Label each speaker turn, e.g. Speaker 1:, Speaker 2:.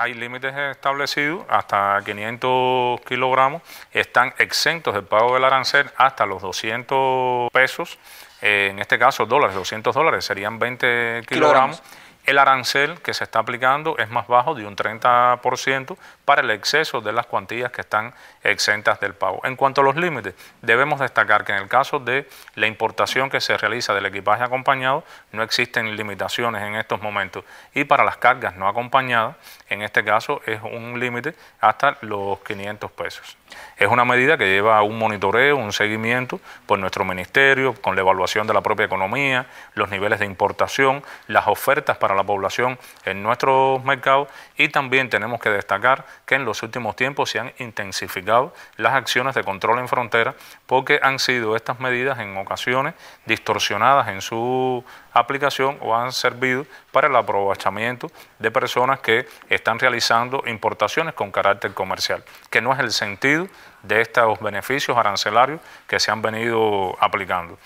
Speaker 1: hay límites establecidos hasta 500 kilogramos, están exentos del pago del arancel hasta los 200 pesos, eh, en este caso dólares, 200 dólares serían 20 kilogramos el arancel que se está aplicando es más bajo de un 30% para el exceso de las cuantías que están exentas del pago. En cuanto a los límites, debemos destacar que en el caso de la importación que se realiza del equipaje acompañado, no existen limitaciones en estos momentos. Y para las cargas no acompañadas, en este caso es un límite hasta los 500 pesos. Es una medida que lleva un monitoreo, un seguimiento por nuestro ministerio, con la evaluación de la propia economía, los niveles de importación, las ofertas para la población en nuestros mercados y también tenemos que destacar que en los últimos tiempos se han intensificado las acciones de control en frontera porque han sido estas medidas en ocasiones distorsionadas en su aplicación o han servido para el aprovechamiento de personas que están realizando importaciones con carácter comercial, que no es el sentido de estos beneficios arancelarios que se han venido aplicando.